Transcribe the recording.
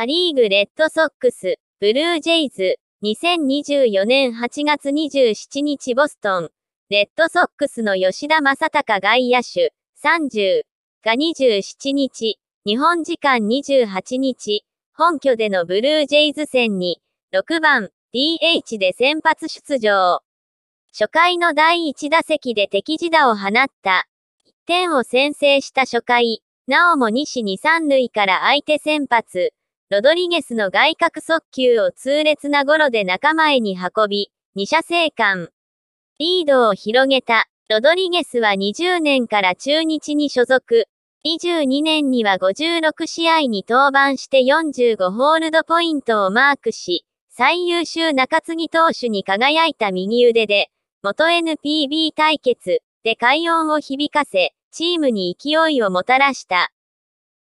ア・リーグレッドソックス、ブルージェイズ、2024年8月27日ボストン、レッドソックスの吉田正隆外野手、30が27日、日本時間28日、本拠でのブルージェイズ戦に、6番 DH で先発出場。初回の第1打席で敵地打を放った。1点を先制した初回、なおも西に三塁から相手先発、ロドリゲスの外角速球を痛烈なゴロで仲間へに運び、2者生還。リードを広げた、ロドリゲスは20年から中日に所属。22年には56試合に登板して45ホールドポイントをマークし、最優秀中継ぎ投手に輝いた右腕で、元 NPB 対決で快音を響かせ、チームに勢いをもたらした。